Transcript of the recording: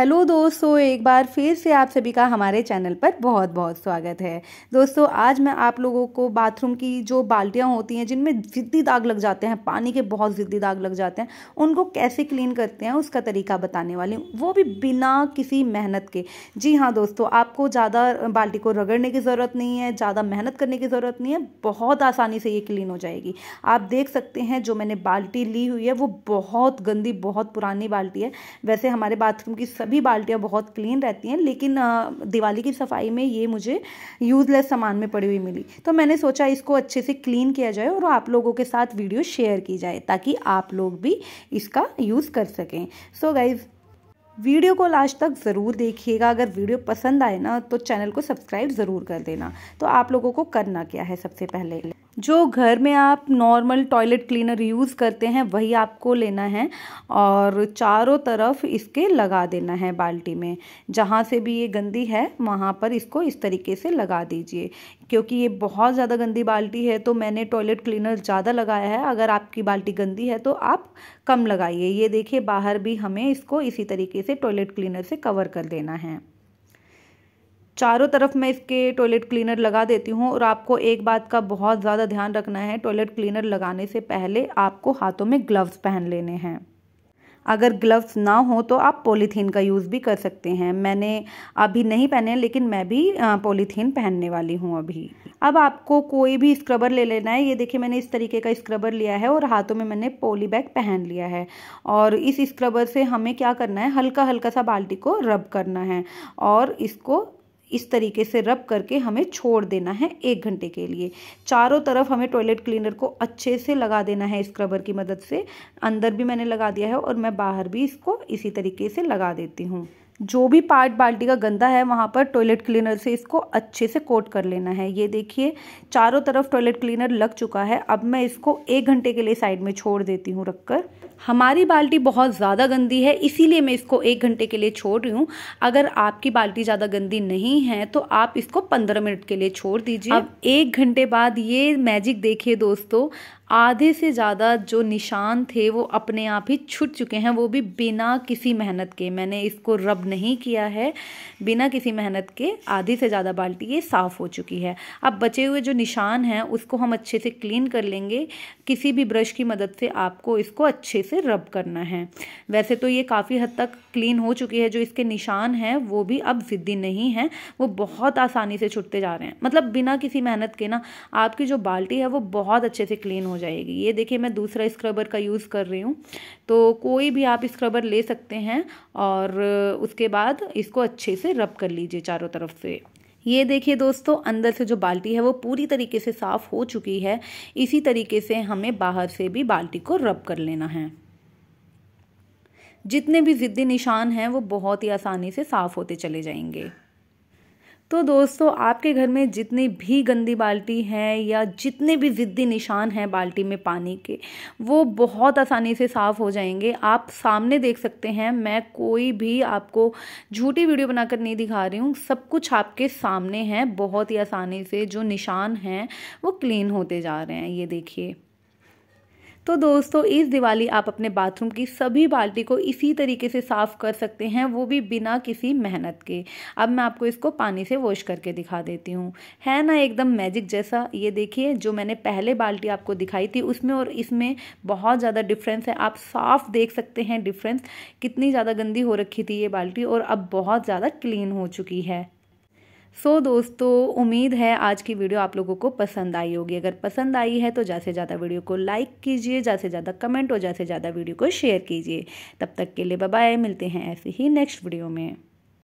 hello दोस्तों एक बार फिर से आप सभी का हमारे चैनल पर बहुत बहुत स्वागत है दोस्तों आज मैं आप लोगों को बाथरूम की जो बाल्टियाँ होती हैं जिनमें ज़िद्दी दाग लग जाते हैं पानी के बहुत ज़िद्दी दाग लग जाते हैं उनको कैसे क्लीन करते हैं उसका तरीका बताने वाली हूँ वो भी बिना किसी मेहनत के जी हाँ दोस्तों आपको ज़्यादा बाल्टी को रगड़ने की ज़रूरत नहीं है ज़्यादा मेहनत करने की ज़रूरत नहीं है बहुत आसानी से ये क्लीन हो जाएगी आप देख सकते हैं जो मैंने बाल्टी ली हुई है वो बहुत गंदी बहुत पुरानी बाल्टी है वैसे हमारे बाथरूम की सभी बाल्टियाँ बहुत क्लीन रहती हैं लेकिन दिवाली की सफाई में ये मुझे यूज़लेस सामान में पड़ी हुई मिली तो मैंने सोचा इसको अच्छे से क्लीन किया जाए और आप लोगों के साथ वीडियो शेयर की जाए ताकि आप लोग भी इसका यूज़ कर सकें सो so गाइज़ वीडियो को लास्ट तक ज़रूर देखिएगा अगर वीडियो पसंद आए ना तो चैनल को सब्सक्राइब ज़रूर कर देना तो आप लोगों को करना क्या है सबसे पहले जो घर में आप नॉर्मल टॉयलेट क्लीनर यूज़ करते हैं वही आपको लेना है और चारों तरफ इसके लगा देना है बाल्टी में जहाँ से भी ये गंदी है वहाँ पर इसको इस तरीके से लगा दीजिए क्योंकि ये बहुत ज़्यादा गंदी बाल्टी है तो मैंने टॉयलेट क्लीनर ज़्यादा लगाया है अगर आपकी बाल्टी गंदी है तो आप कम लगाइए ये देखिए बाहर भी हमें इसको इसी तरीके से टॉयलेट क्लीनर से कवर कर देना है चारों तरफ मैं इसके टॉयलेट क्लीनर लगा देती हूँ और आपको एक बात का बहुत ज़्यादा ध्यान रखना है टॉयलेट क्लीनर लगाने से पहले आपको हाथों में ग्लव्स पहन लेने हैं अगर ग्लव्स ना हो तो आप पॉलीथीन का यूज़ भी कर सकते हैं मैंने अभी नहीं पहने लेकिन मैं भी पॉलीथीन पहनने वाली हूँ अभी अब आपको कोई भी स्क्रबर ले लेना है ये देखिए मैंने इस तरीके का स्क्रबर लिया है और हाथों में मैंने पोली बैग पहन लिया है और इस स्क्रबर से हमें क्या करना है हल्का हल्का सा बाल्टी को रब करना है और इसको इस तरीके से रब करके हमें छोड़ देना है एक घंटे के लिए चारों तरफ हमें टॉयलेट क्लीनर को अच्छे से लगा देना है स्क्रबर की मदद से अंदर भी मैंने लगा दिया है और मैं बाहर भी इसको इसी तरीके से लगा देती हूँ जो भी पार्ट बाल्टी का गंदा है वहाँ पर टॉयलेट क्लीनर से इसको अच्छे से कोट कर लेना है ये देखिए चारों तरफ टॉयलेट क्लीनर लग चुका है अब मैं इसको एक घंटे के लिए साइड में छोड़ देती हूँ रखकर हमारी बाल्टी बहुत ज़्यादा गंदी है इसीलिए मैं इसको एक घंटे के लिए छोड़ रही हूँ अगर आपकी बाल्टी ज़्यादा गंदी नहीं है तो आप इसको पंद्रह मिनट के लिए छोड़ दीजिए अब एक घंटे बाद ये मैजिक देखिए दोस्तों आधे से ज़्यादा जो निशान थे वो अपने आप ही छूट चुके हैं वो भी बिना किसी मेहनत के मैंने इसको रब नहीं किया है बिना किसी मेहनत के आधे से ज़्यादा बाल्टी ये साफ़ हो चुकी है अब बचे हुए जो निशान हैं उसको हम अच्छे से क्लीन कर लेंगे किसी भी ब्रश की मदद से आपको इसको अच्छे से रब करना है वैसे तो ये काफ़ी हद तक क्लीन हो चुकी है जो इसके निशान हैं वो भी अब ज़िद्दी नहीं है वो बहुत आसानी से छुटते जा रहे हैं मतलब बिना किसी मेहनत के ना आपकी जो बाल्टी है वो बहुत अच्छे से क्लीन हो जाएगी ये देखिए मैं दूसरा स्क्रबर का यूज़ कर रही हूँ तो कोई भी आप स्क्रबर ले सकते हैं और उसके बाद इसको अच्छे से रब कर लीजिए चारों तरफ से ये देखिए दोस्तों अंदर से जो बाल्टी है वो पूरी तरीके से साफ़ हो चुकी है इसी तरीके से हमें बाहर से भी बाल्टी को रब कर लेना है जितने भी ज़िद्दी निशान हैं वो बहुत ही आसानी से साफ़ होते चले जाएंगे तो दोस्तों आपके घर में जितनी भी गंदी बाल्टी हैं या जितने भी ज़िद्दी निशान हैं बाल्टी में पानी के वो बहुत आसानी से साफ़ हो जाएंगे आप सामने देख सकते हैं मैं कोई भी आपको झूठी वीडियो बनाकर नहीं दिखा रही हूँ सब कुछ आपके सामने है बहुत ही आसानी से जो निशान हैं वो क्लीन होते जा रहे हैं ये देखिए तो दोस्तों इस दिवाली आप अपने बाथरूम की सभी बाल्टी को इसी तरीके से साफ़ कर सकते हैं वो भी बिना किसी मेहनत के अब मैं आपको इसको पानी से वॉश करके दिखा देती हूँ है ना एकदम मैजिक जैसा ये देखिए जो मैंने पहले बाल्टी आपको दिखाई थी उसमें और इसमें बहुत ज़्यादा डिफरेंस है आप साफ देख सकते हैं डिफरेंस कितनी ज़्यादा गंदी हो रखी थी ये बाल्टी और अब बहुत ज़्यादा क्लीन हो चुकी है सो so, दोस्तों उम्मीद है आज की वीडियो आप लोगों को पसंद आई होगी अगर पसंद आई है तो ज़्यादा से ज़्यादा वीडियो को लाइक कीजिए ज़्यादा से ज़्यादा कमेंट और ज़्यादा से ज़्यादा वीडियो को शेयर कीजिए तब तक के लिए बाय मिलते हैं ऐसे ही नेक्स्ट वीडियो में